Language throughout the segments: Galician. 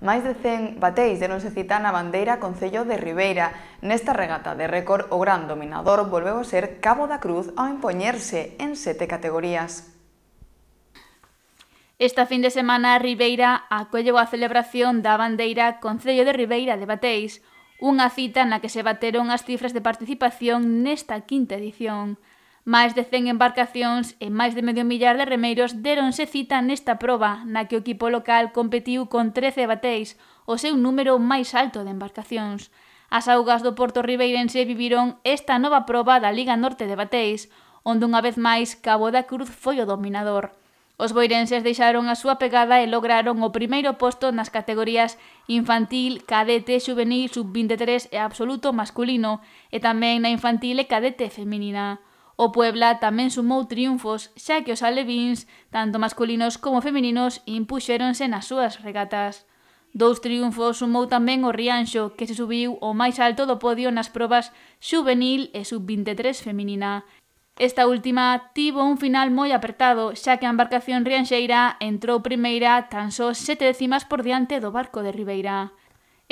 Máis de 100 bateis deronse cita na bandeira Concello de Ribeira. Nesta regata de récord, o gran dominador volveu a ser Cabo da Cruz ao impoñerse en sete categorías. Esta fin de semana Ribeira acolleu a celebración da bandeira Concello de Ribeira de Bateis, unha cita na que se bateron as cifras de participación nesta quinta edición. Máis de 100 embarcacións e máis de medio millar de remeiros deronse cita nesta proba, na que o equipo local competiu con 13 bateis, o seu número máis alto de embarcacións. As augas do Porto Ribeirense viviron esta nova proba da Liga Norte de Bateis, onde unha vez máis Cabo da Cruz foi o dominador. Os boirenses deixaron a súa pegada e lograron o primeiro posto nas categorías infantil, cadete, juvenil, sub-23 e absoluto masculino, e tamén na infantil e cadete feminina. O Puebla tamén sumou triunfos, xa que os alevíns, tanto masculinos como femininos, impuxéronse nas súas regatas. Dous triunfos sumou tamén o Rianxo, que se subiu o máis alto do podio nas probas juvenil e sub-23 feminina. Esta última tivo un final moi apertado, xa que a embarcación rianxeira entrou primeira tan só sete décimas por diante do barco de Ribeira.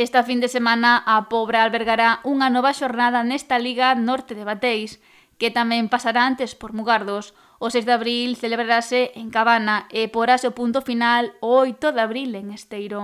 Esta fin de semana a Pobra albergará unha nova xornada nesta Liga Norte de Bateis, que tamén pasará antes por Mugardos. O 6 de abril celebrarase en Cabana e porase o punto final o 8 de abril en Esteiro.